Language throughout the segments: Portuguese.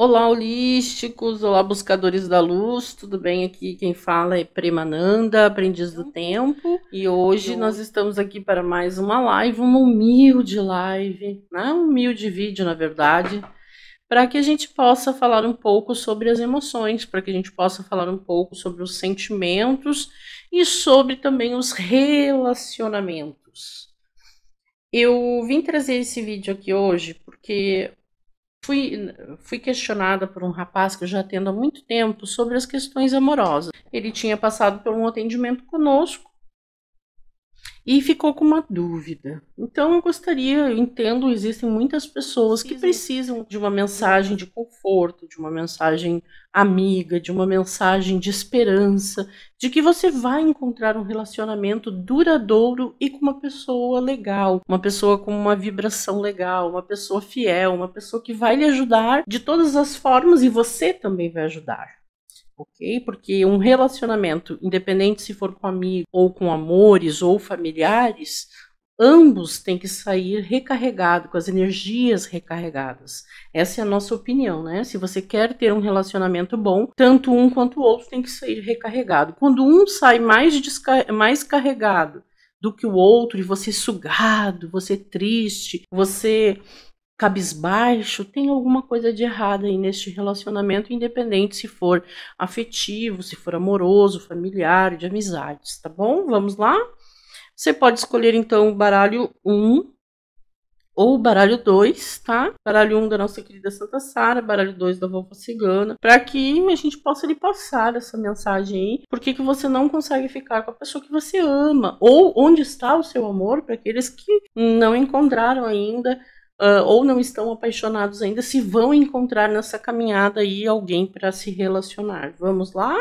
Olá, holísticos! Olá, buscadores da luz! Tudo bem? Aqui quem fala é Premananda, aprendiz do tempo. E hoje nós estamos aqui para mais uma live, uma humilde live, né? um humilde vídeo, na verdade, para que a gente possa falar um pouco sobre as emoções, para que a gente possa falar um pouco sobre os sentimentos e sobre também os relacionamentos. Eu vim trazer esse vídeo aqui hoje porque fui, fui questionada por um rapaz que eu já atendo há muito tempo sobre as questões amorosas. Ele tinha passado por um atendimento conosco e ficou com uma dúvida. Então eu gostaria, eu entendo, existem muitas pessoas que precisam de uma mensagem de conforto, de uma mensagem amiga, de uma mensagem de esperança, de que você vai encontrar um relacionamento duradouro e com uma pessoa legal, uma pessoa com uma vibração legal, uma pessoa fiel, uma pessoa que vai lhe ajudar de todas as formas e você também vai ajudar ok? Porque um relacionamento, independente se for com amigos ou com amores ou familiares, ambos têm que sair recarregado, com as energias recarregadas. Essa é a nossa opinião, né? Se você quer ter um relacionamento bom, tanto um quanto o outro tem que sair recarregado. Quando um sai mais, mais carregado do que o outro, e você sugado, você triste, você cabisbaixo, tem alguma coisa de errada aí neste relacionamento, independente se for afetivo, se for amoroso, familiar, de amizades, tá bom? Vamos lá? Você pode escolher então o baralho 1 ou o baralho 2, tá? Baralho 1 da nossa querida Santa Sara, baralho 2 da vovó cigana, para que a gente possa lhe passar essa mensagem aí. Por que, que você não consegue ficar com a pessoa que você ama? Ou onde está o seu amor para aqueles que não encontraram ainda uh, ou não estão apaixonados ainda, se vão encontrar nessa caminhada aí alguém para se relacionar. Vamos lá?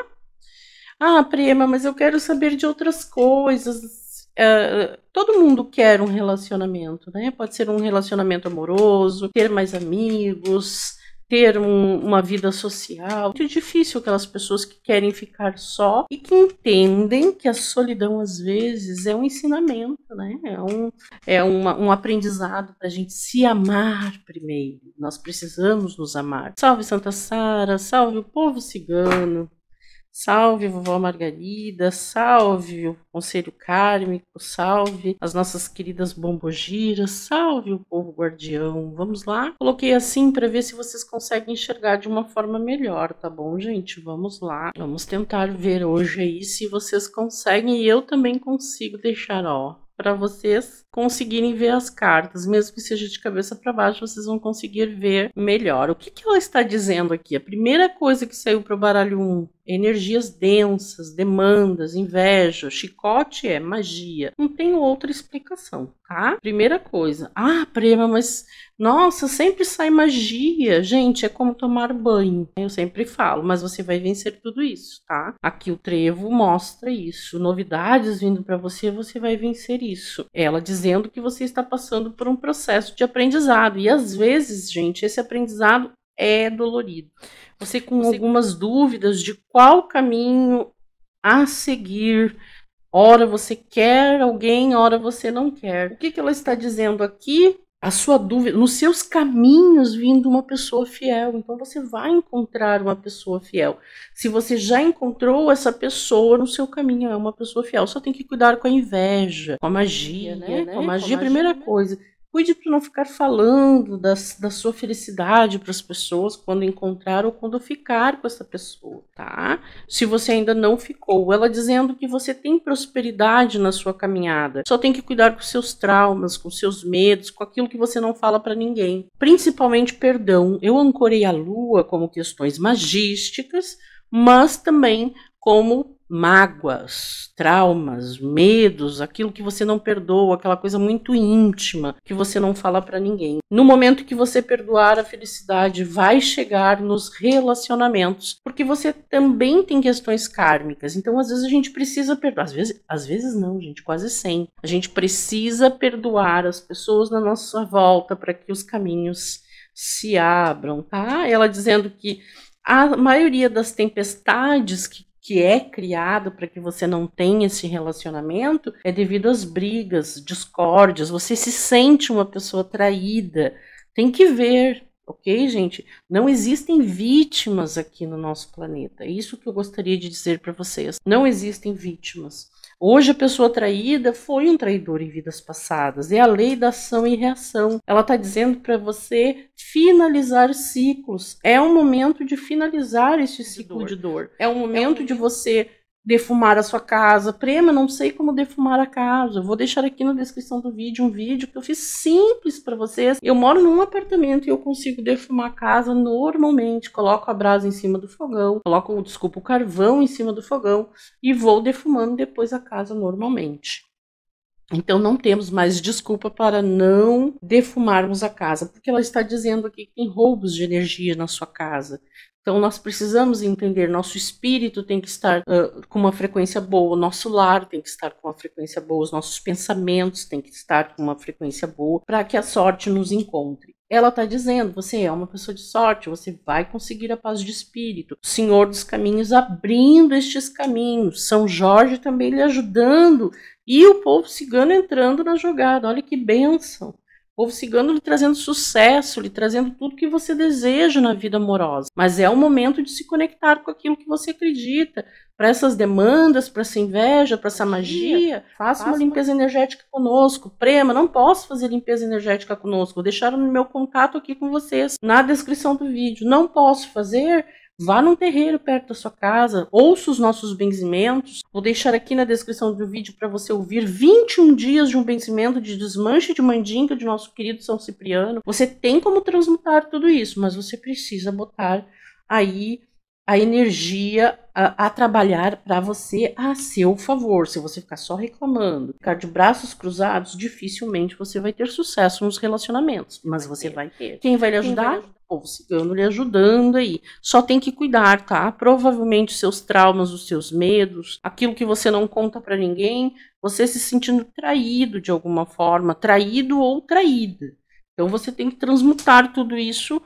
Ah, Prema, mas eu quero saber de outras coisas. Uh, todo mundo quer um relacionamento, né? Pode ser um relacionamento amoroso, ter mais amigos, ter um, uma vida social. Muito difícil aquelas pessoas que querem ficar só e que entendem que a solidão às vezes é um ensinamento, né? É um, é uma, um aprendizado para a gente se amar primeiro. Nós precisamos nos amar. Salve Santa Sara, salve o povo cigano. Salve vovó Margarida, salve o Conselho Kármico, salve as nossas queridas bombogiras, salve o povo guardião. Vamos lá? Coloquei assim para ver se vocês conseguem enxergar de uma forma melhor, tá bom, gente? Vamos lá. Vamos tentar ver hoje aí se vocês conseguem e eu também consigo deixar, ó, para vocês conseguirem ver as cartas, mesmo que seja de cabeça para baixo, vocês vão conseguir ver melhor. O que, que ela está dizendo aqui? A primeira coisa que saiu para o baralho 1 energias densas, demandas, inveja, chicote é magia. Não tem outra explicação, tá? Primeira coisa. Ah, prima, mas nossa, sempre sai magia. Gente, é como tomar banho. Eu sempre falo, mas você vai vencer tudo isso, tá? Aqui o trevo mostra isso. Novidades vindo para você, você vai vencer isso. Ela dizendo que você está passando por um processo de aprendizado e às vezes, gente, esse aprendizado é dolorido. Você com Você... algumas dúvidas de qual caminho a seguir. Ora você quer alguém, ora você não quer. O que, que ela está dizendo aqui? A sua dúvida, nos seus caminhos vindo uma pessoa fiel. Então você vai encontrar uma pessoa fiel. Se você já encontrou essa pessoa no seu caminho, é uma pessoa fiel. Só tem que cuidar com a inveja, com a magia, né? né? Com a magia, com a magia primeira coisa Cuide para não ficar falando das, da sua felicidade para as pessoas quando encontrar ou quando ficar com essa pessoa, tá? Se você ainda não ficou, ela dizendo que você tem prosperidade na sua caminhada. Só tem que cuidar com seus traumas, com seus medos, com aquilo que você não fala para ninguém. Principalmente perdão. Eu ancorei a lua como questões magísticas, mas também como mágoas, traumas, medos, aquilo que você não perdoa, aquela coisa muito íntima que você não fala para ninguém. No momento que você perdoar, a felicidade vai chegar nos relacionamentos, porque você também tem questões kármicas. Então, às vezes a gente precisa perdoar, às vezes, às vezes não, gente, quase sempre. A gente precisa perdoar as pessoas na nossa volta para que os caminhos se abram, tá? Ela dizendo que a maioria das tempestades que que é criado para que você não tenha esse relacionamento é devido às brigas, discórdias, você se sente uma pessoa traída. Tem que ver, ok, gente? Não existem vítimas aqui no nosso planeta. É isso que eu gostaria de dizer para vocês. Não existem vítimas. Hoje a pessoa traída foi um traidor em vidas passadas. É a lei da ação e reação. Ela está dizendo para você finalizar ciclos. É o momento de finalizar este ciclo de dor. De dor. É o momento é um... de você defumar a sua casa. Prema, não sei como defumar a casa. vou deixar aqui na descrição do vídeo um vídeo que eu fiz simples para vocês. Eu moro num apartamento e eu consigo defumar a casa normalmente. Coloco a brasa em cima do fogão, coloco, desculpa, o carvão em cima do fogão e vou defumando depois a casa normalmente. Então não temos mais desculpa para não defumarmos a casa, porque ela está dizendo aqui que tem roubos de energia na sua casa. Então nós precisamos entender, nosso espírito tem que estar uh, com uma frequência boa, nosso lar tem que estar com uma frequência boa, os nossos pensamentos têm que estar com uma frequência boa para que a sorte nos encontre. Ela está dizendo: você é uma pessoa de sorte, você vai conseguir a paz de espírito. O Senhor dos caminhos abrindo estes caminhos, São Jorge também lhe ajudando e o povo cigano entrando na jogada. Olha que bênção! povo cigano lhe trazendo sucesso, lhe trazendo tudo que você deseja na vida amorosa. Mas é o momento de se conectar com aquilo que você acredita. Para essas demandas, para essa inveja, para essa magia, faça, faça uma limpeza uma... energética conosco. Prema, não posso fazer limpeza energética conosco. Vou deixar o meu contato aqui com vocês na descrição do vídeo. Não posso fazer? Vá num terreiro perto da sua casa, ouça os nossos benzimentos. Vou deixar aqui na descrição do vídeo para você ouvir 21 dias de um benzimento de desmanche de mandinga de nosso querido São Cipriano. Você tem como transmutar tudo isso, mas você precisa botar aí a energia a, a trabalhar para você a seu favor. Se você ficar só reclamando, ficar de braços cruzados, dificilmente você vai ter sucesso nos relacionamentos, mas você vai ter. Quem vai lhe ajudar? povo cigano lhe ajudando aí. Só tem que cuidar, tá? Provavelmente os seus traumas, os seus medos, aquilo que você não conta para ninguém, você se sentindo traído de alguma forma, traído ou traída. Então você tem que transmutar tudo isso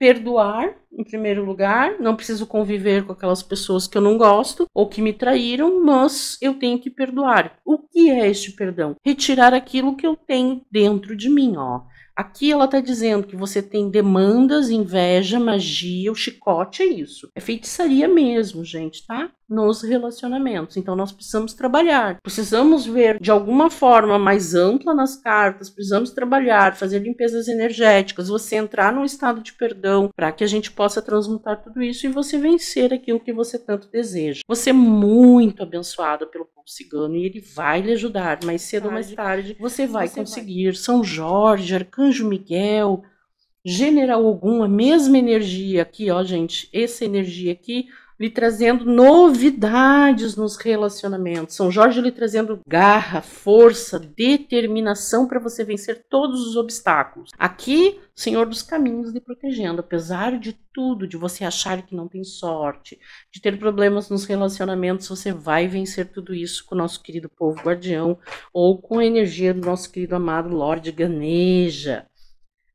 perdoar, em primeiro lugar, não preciso conviver com aquelas pessoas que eu não gosto ou que me traíram, mas eu tenho que perdoar. O que é este perdão? Retirar aquilo que eu tenho dentro de mim, ó. Aqui ela está dizendo que você tem demandas, inveja, magia, o chicote é isso. É feitiçaria mesmo, gente, tá? Nos relacionamentos. Então nós precisamos trabalhar. Precisamos ver de alguma forma mais ampla nas cartas, precisamos trabalhar, fazer limpezas energéticas, você entrar num estado de perdão para que a gente possa transmutar tudo isso e você vencer aquilo que você tanto deseja. Você é muito abençoada pelo povo cigano e ele vai lhe ajudar mais cedo ou mais tarde. Você vai você conseguir. Vai. São Jorge, Arcanjo Arcanjo Miguel, General Ogum, a mesma energia aqui, ó, gente, essa energia aqui lhe trazendo novidades nos relacionamentos. São Jorge lhe trazendo garra, força, determinação para você vencer todos os obstáculos. Aqui, Senhor dos caminhos lhe protegendo, apesar de tudo, de você achar que não tem sorte, de ter problemas nos relacionamentos, você vai vencer tudo isso com o nosso querido povo guardião ou com a energia do nosso querido amado Lorde Ganeja.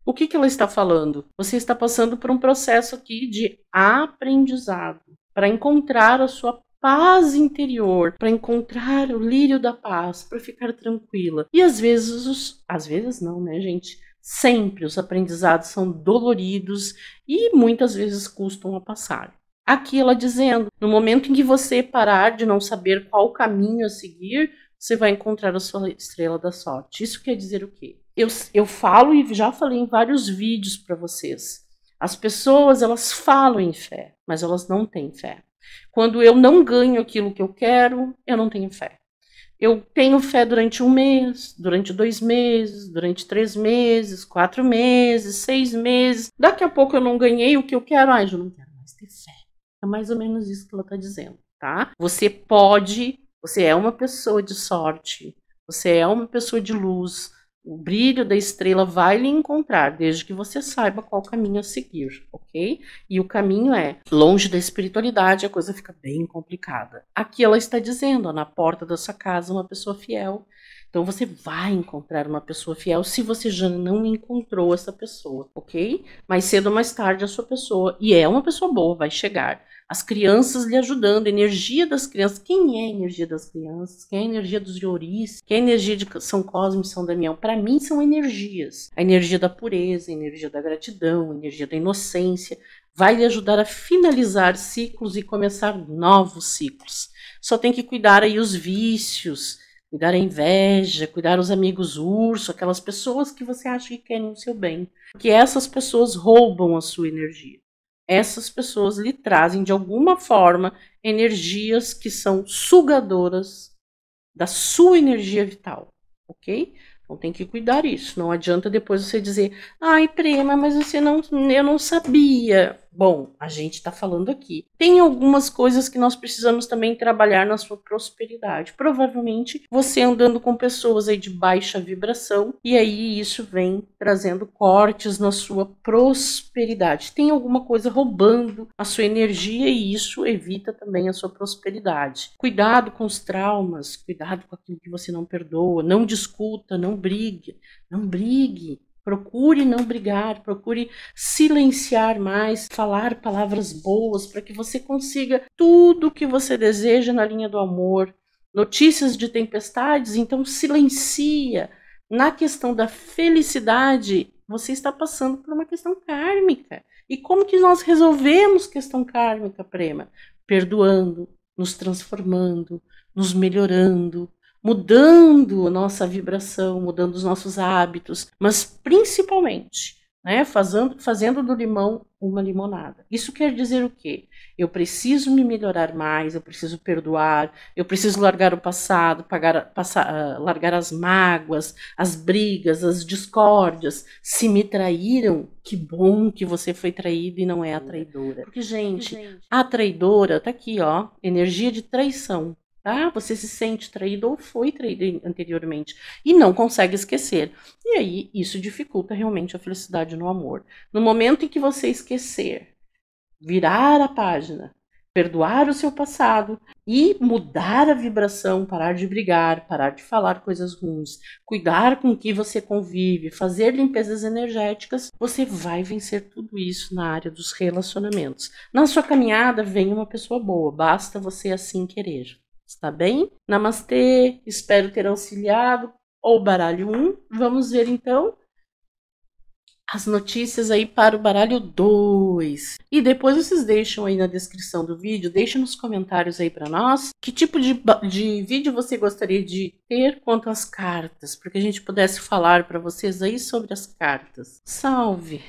O que, que ela está falando? Você está passando por um processo aqui de aprendizado para encontrar a sua paz interior, para encontrar o lírio da paz, para ficar tranquila. E às vezes, os, às vezes não, né, gente? Sempre os aprendizados são doloridos e muitas vezes custam a passar. Aqui ela dizendo: no momento em que você parar de não saber qual caminho a seguir, você vai encontrar a sua estrela da sorte. Isso quer dizer o quê? Eu, eu falo e já falei em vários vídeos para vocês. As pessoas, elas falam em fé, mas elas não têm fé. Quando eu não ganho aquilo que eu quero, eu não tenho fé. Eu tenho fé durante um mês, durante dois meses, durante três meses, quatro meses, seis meses. Daqui a pouco eu não ganhei o que eu quero, ai, eu não quero mais ter fé. É mais ou menos isso que ela está dizendo, tá? Você pode, você é uma pessoa de sorte, você é uma pessoa de luz, o brilho da estrela vai lhe encontrar, desde que você saiba qual caminho a seguir, ok? E o caminho é longe da espiritualidade, a coisa fica bem complicada. Aqui ela está dizendo, ó, na porta da sua casa, uma pessoa fiel então você vai encontrar uma pessoa fiel se você já não encontrou essa pessoa, ok? Mais cedo ou mais tarde a sua pessoa, e é uma pessoa boa, vai chegar. As crianças lhe ajudando, energia das crianças. Quem é a energia das crianças? Quem é a energia dos Ioris? Quem é a energia de São Cosme e São Damião? Para mim são energias. A energia da pureza, a energia da gratidão, a energia da inocência. Vai lhe ajudar a finalizar ciclos e começar novos ciclos. Só tem que cuidar aí os vícios, cuidar a inveja, cuidar os amigos urso, aquelas pessoas que você acha que querem o seu bem. Porque essas pessoas roubam a sua energia. Essas pessoas lhe trazem, de alguma forma, energias que são sugadoras da sua energia vital, ok? Então tem que cuidar isso. Não adianta depois você dizer, ai, prema, mas você não, eu não sabia. Bom, a gente está falando aqui. Tem algumas coisas que nós precisamos também trabalhar na sua prosperidade. Provavelmente você andando com pessoas aí de baixa vibração, e aí isso vem trazendo cortes na sua prosperidade. Tem alguma coisa roubando a sua energia e isso evita também a sua prosperidade. Cuidado com os traumas, cuidado com aquilo que você não perdoa, não discuta, não brigue, não brigue. Procure não brigar, procure silenciar mais, falar palavras boas para que você consiga tudo o que você deseja na linha do amor. Notícias de tempestades, então silencia. Na questão da felicidade, você está passando por uma questão kármica. E como que nós resolvemos questão kármica, prema? Perdoando, nos transformando, nos melhorando, mudando nossa vibração, mudando os nossos hábitos, mas principalmente né, fazendo, fazendo do limão uma limonada. Isso quer dizer o quê? Eu preciso me melhorar mais, eu preciso perdoar, eu preciso largar o passado, pagar, passar, ah, largar as mágoas, as brigas, as discórdias. Se me traíram, que bom que você foi traído e não é a traidora. Porque, gente, a traidora tá aqui, ó, energia de traição. Ah, Você se sente traído ou foi traído anteriormente e não consegue esquecer. E aí isso dificulta realmente a felicidade no amor. No momento em que você esquecer, virar a página, perdoar o seu passado e mudar a vibração, parar de brigar, parar de falar coisas ruins, cuidar com o que você convive, fazer limpezas energéticas, você vai vencer tudo isso na área dos relacionamentos. Na sua caminhada vem uma pessoa boa, basta você assim querer. Está bem? Namastê, espero ter auxiliado. Ou baralho 1. Vamos ver então as notícias aí para o baralho 2. E depois vocês deixam aí na descrição do vídeo, deixem nos comentários aí para nós que tipo de, de vídeo você gostaria de ter quanto às cartas, para que a gente pudesse falar para vocês aí sobre as cartas. Salve!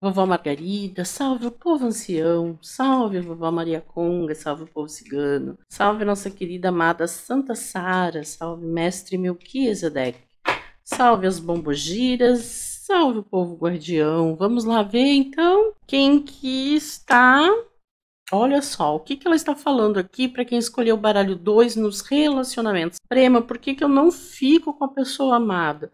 Vovó Margarida, salve o povo ancião, salve a vovó Maria Conga, salve o povo cigano, salve nossa querida amada Santa Sara, salve mestre Melquisedec, salve as bombogiras, salve o povo guardião. Vamos lá ver então quem que está Olha só, o que, que ela está falando aqui para quem escolheu o baralho 2 nos relacionamentos? Prema, por que, que eu não fico com a pessoa amada?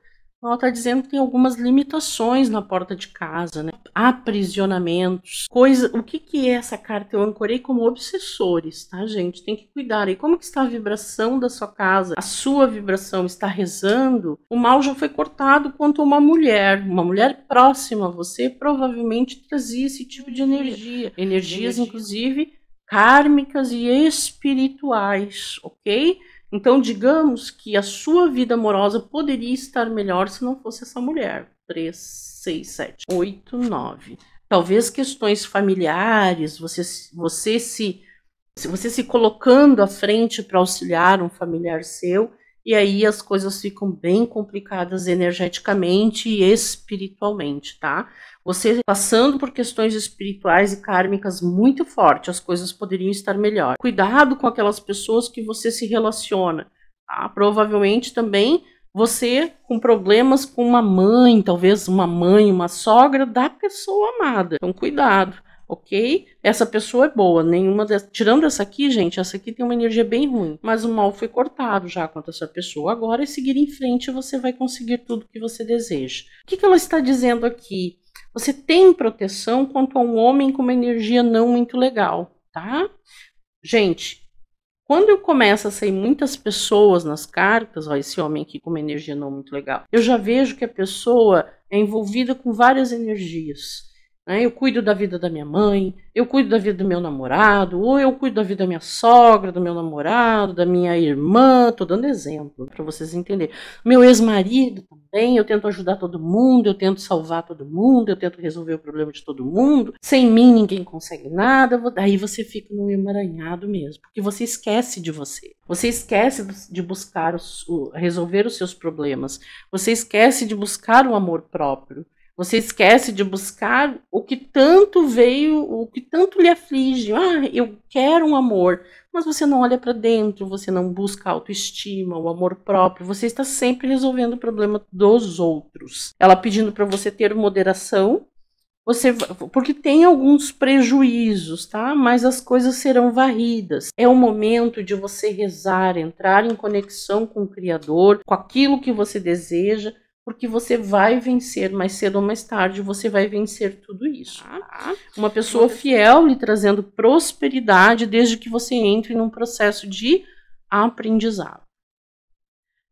ela está dizendo que tem algumas limitações na porta de casa, né? Aprisionamentos, coisa. O que, que é essa carta? Eu ancorei como obsessores, tá, gente? Tem que cuidar. E como que está a vibração da sua casa? A sua vibração está rezando? O mal já foi cortado quanto uma mulher. Uma mulher próxima a você provavelmente trazia esse tipo de energia. Energias, energia. inclusive, kármicas e espirituais, ok? Então, digamos que a sua vida amorosa poderia estar melhor se não fosse essa mulher. 3, 6, 7, 8, 9. Talvez questões familiares, você, você se você se colocando à frente para auxiliar um familiar seu, e aí as coisas ficam bem complicadas energeticamente e espiritualmente, tá? Você passando por questões espirituais e kármicas muito forte, as coisas poderiam estar melhor. Cuidado com aquelas pessoas que você se relaciona. Tá? Provavelmente também você com problemas com uma mãe, talvez uma mãe, uma sogra da pessoa amada. Então, cuidado ok? Essa pessoa é boa, nenhuma dessas. Tirando essa aqui, gente, essa aqui tem uma energia bem ruim, mas o mal foi cortado já contra essa pessoa. Agora é seguir em frente, você vai conseguir tudo que você deseja. O que, que ela está dizendo aqui? Você tem proteção quanto a um homem com uma energia não muito legal, tá? Gente, quando eu começo a sair muitas pessoas nas cartas, ó, esse homem aqui com uma energia não muito legal, eu já vejo que a pessoa é envolvida com várias energias né? Eu cuido da vida da minha mãe, eu cuido da vida do meu namorado, ou eu cuido da vida da minha sogra, do meu namorado, da minha irmã. Estou dando exemplo para vocês entenderem. Meu ex-marido também, eu tento ajudar todo mundo, eu tento salvar todo mundo, eu tento resolver o problema de todo mundo. Sem mim ninguém consegue nada. Aí você fica num emaranhado mesmo, porque você esquece de você. Você esquece de buscar o, resolver os seus problemas. Você esquece de buscar o amor próprio. Você esquece de buscar o que tanto veio, o que tanto lhe aflige. Ah, eu quero um amor, mas você não olha para dentro, você não busca autoestima, o amor próprio. Você está sempre resolvendo o problema dos outros. Ela pedindo para você ter moderação, você porque tem alguns prejuízos, tá? Mas as coisas serão varridas. É o momento de você rezar, entrar em conexão com o criador, com aquilo que você deseja porque você vai vencer mais cedo ou mais tarde, você vai vencer tudo isso. Ah, tá. Uma pessoa fiel lhe trazendo prosperidade desde que você entre num processo de aprendizado.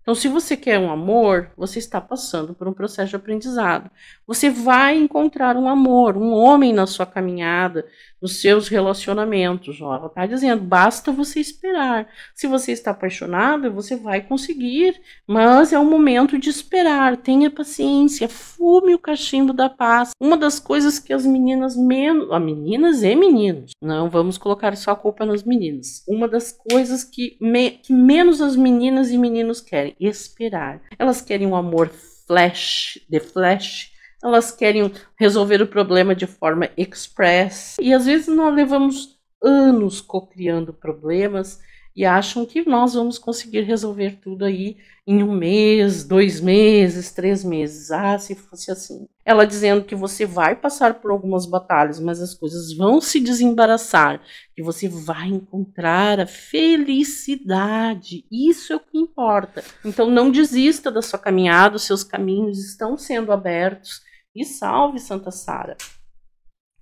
Então, se você quer um amor, você está passando por um processo de aprendizado. Você vai encontrar um amor, um homem na sua caminhada, nos seus relacionamentos. Ó, ela está dizendo, basta você esperar. Se você está apaixonado, você vai conseguir, mas é o momento de esperar. Tenha paciência, fume o cachimbo da paz. Uma das coisas que as meninas menos, a ah, meninas e meninos, não vamos colocar só a culpa nas meninas. Uma das coisas que, me, que menos as meninas e meninos querem, esperar. Elas querem um amor flash, de flash, elas querem resolver o problema de forma express. E às vezes nós levamos anos cocriando problemas e acham que nós vamos conseguir resolver tudo aí em um mês, dois meses, três meses. Ah, se fosse assim. Ela dizendo que você vai passar por algumas batalhas, mas as coisas vão se desembaraçar, que você vai encontrar a felicidade. Isso é o que importa. Então não desista da sua caminhada, os seus caminhos estão sendo abertos e salve Santa Sara.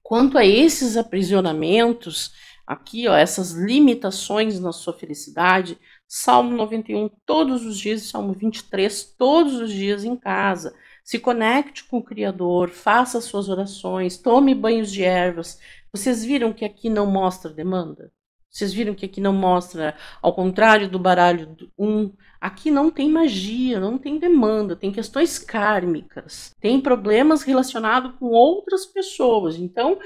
Quanto a esses aprisionamentos, aqui, ó, essas limitações na sua felicidade, Salmo 91 todos os dias, Salmo 23 todos os dias em casa. Se conecte com o Criador, faça suas orações, tome banhos de ervas. Vocês viram que aqui não mostra demanda? Vocês viram que aqui não mostra, ao contrário do baralho 1, um, aqui não tem magia, não tem demanda, tem questões kármicas, tem problemas relacionados com outras pessoas. Então,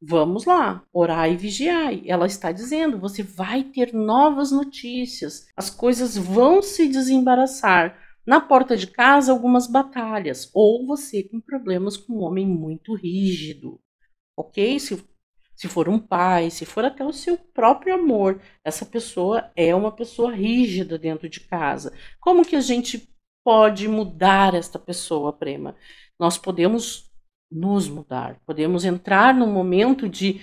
vamos lá, orar e vigiar. Ela está dizendo: você vai ter novas notícias, as coisas vão se desembaraçar. Na porta de casa, algumas batalhas, ou você com problemas com um homem muito rígido. Ok? Se se for um pai, se for até o seu próprio amor, essa pessoa é uma pessoa rígida dentro de casa. Como que a gente pode mudar esta pessoa, Prema? Nós podemos nos mudar, podemos entrar num momento de,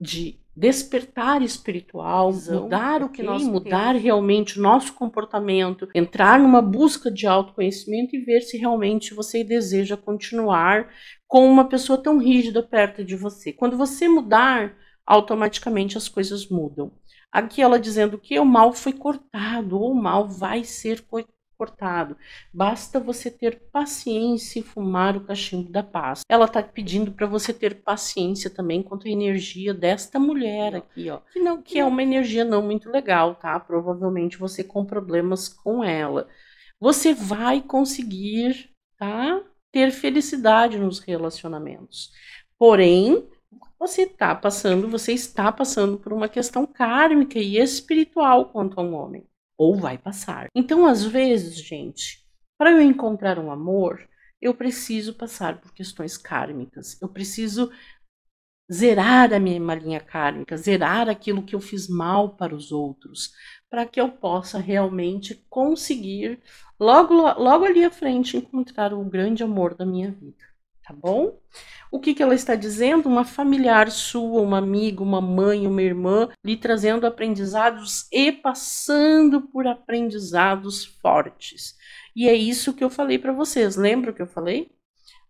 de despertar espiritual, Visão, mudar o que nós mudar realmente o nosso comportamento, entrar numa busca de autoconhecimento e ver se realmente você deseja continuar com uma pessoa tão rígida perto de você. Quando você mudar, automaticamente as coisas mudam. Aqui ela dizendo que o mal foi cortado ou o mal vai ser cortado. Basta você ter paciência e fumar o cachimbo da paz. Ela está pedindo para você ter paciência também quanto à energia desta mulher aqui, ó, que não que é uma energia não muito legal, tá? Provavelmente você com problemas com ela. Você vai conseguir, tá? ter felicidade nos relacionamentos. Porém, você está passando, você está passando por uma questão kármica e espiritual quanto a um homem, ou vai passar. Então, às vezes, gente, para eu encontrar um amor, eu preciso passar por questões kármicas. Eu preciso zerar a minha linha kármica, zerar aquilo que eu fiz mal para os outros, para que eu possa realmente conseguir, logo, logo ali à frente, encontrar o grande amor da minha vida. Tá bom? O que, que ela está dizendo? Uma familiar sua, uma amiga, uma mãe, uma irmã, lhe trazendo aprendizados e passando por aprendizados fortes. E é isso que eu falei para vocês. Lembra o que eu falei?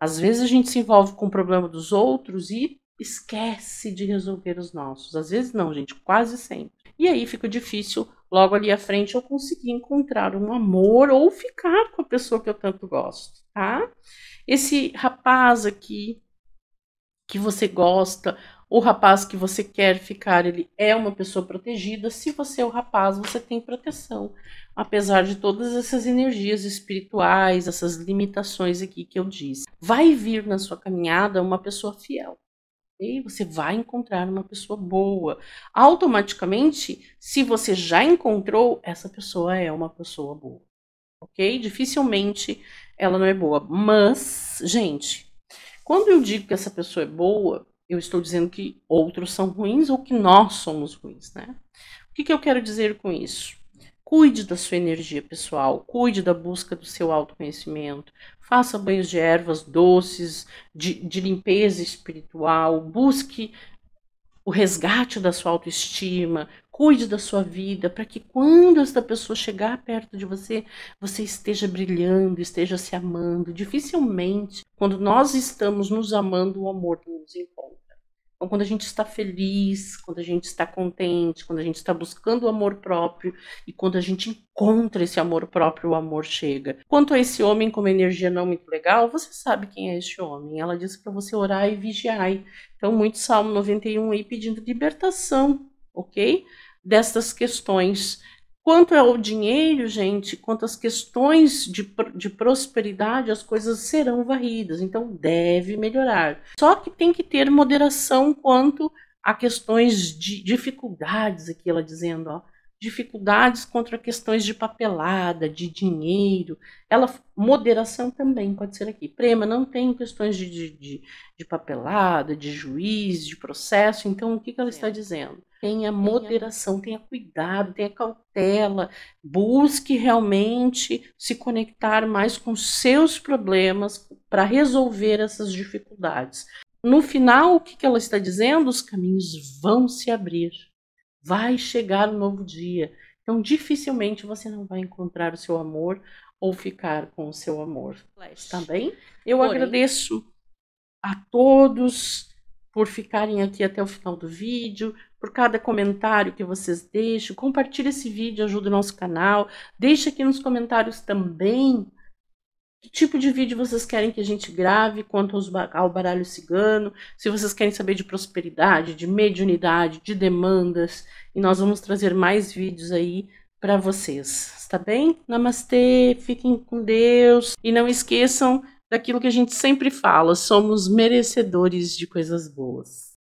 Às vezes a gente se envolve com o problema dos outros e esquece de resolver os nossos. Às vezes não, gente, quase sempre. E aí fica difícil logo ali à frente eu conseguir encontrar um amor ou ficar com a pessoa que eu tanto gosto, tá? Esse rapaz aqui que você gosta, o rapaz que você quer ficar, ele é uma pessoa protegida. Se você é o rapaz, você tem proteção. Apesar de todas essas energias espirituais, essas limitações aqui que eu disse. Vai vir na sua caminhada uma pessoa fiel. E você vai encontrar uma pessoa boa. Automaticamente, se você já encontrou, essa pessoa é uma pessoa boa. Ok? Dificilmente ela não é boa. Mas, gente, quando eu digo que essa pessoa é boa, eu estou dizendo que outros são ruins ou que nós somos ruins, né? O que, que eu quero dizer com isso? Cuide da sua energia pessoal, cuide da busca do seu autoconhecimento, faça banhos de ervas doces, de, de limpeza espiritual, busque o resgate da sua autoestima, cuide da sua vida, para que quando esta pessoa chegar perto de você, você esteja brilhando, esteja se amando. Dificilmente, quando nós estamos nos amando, o amor nos encontra. Então, quando a gente está feliz, quando a gente está contente, quando a gente está buscando o amor próprio e quando a gente encontra esse amor próprio, o amor chega. Quanto a esse homem com uma energia não muito legal, você sabe quem é esse homem. Ela disse para você orar e vigiar. Então, muito Salmo 91 aí pedindo libertação, ok? Destas questões Quanto ao dinheiro, gente, quanto às questões de, de prosperidade, as coisas serão varridas, então deve melhorar. Só que tem que ter moderação quanto a questões de dificuldades, aqui ela dizendo, ó, dificuldades contra questões de papelada, de dinheiro. Ela, moderação também pode ser aqui. Prema, não tem questões de, de, de, papelada, de juiz, de processo. Então, o que, que ela está dizendo? Tenha moderação, tenha cuidado, tenha cautela, busque realmente se conectar mais com seus problemas para resolver essas dificuldades. No final, o que, que ela está dizendo? Os caminhos vão se abrir Vai chegar um novo dia. Então, dificilmente você não vai encontrar o seu amor ou ficar com o seu amor. Flash. Tá Eu Porém. agradeço a todos por ficarem aqui até o final do vídeo, por cada comentário que vocês deixam. Compartilhe esse vídeo, ajuda o nosso canal. Deixe aqui nos comentários também que tipo de vídeo vocês querem que a gente grave quanto ao baralho cigano, se vocês querem saber de prosperidade, de mediunidade, de demandas, e nós vamos trazer mais vídeos aí para vocês, tá bem? Namastê, fiquem com Deus e não esqueçam daquilo que a gente sempre fala, somos merecedores de coisas boas.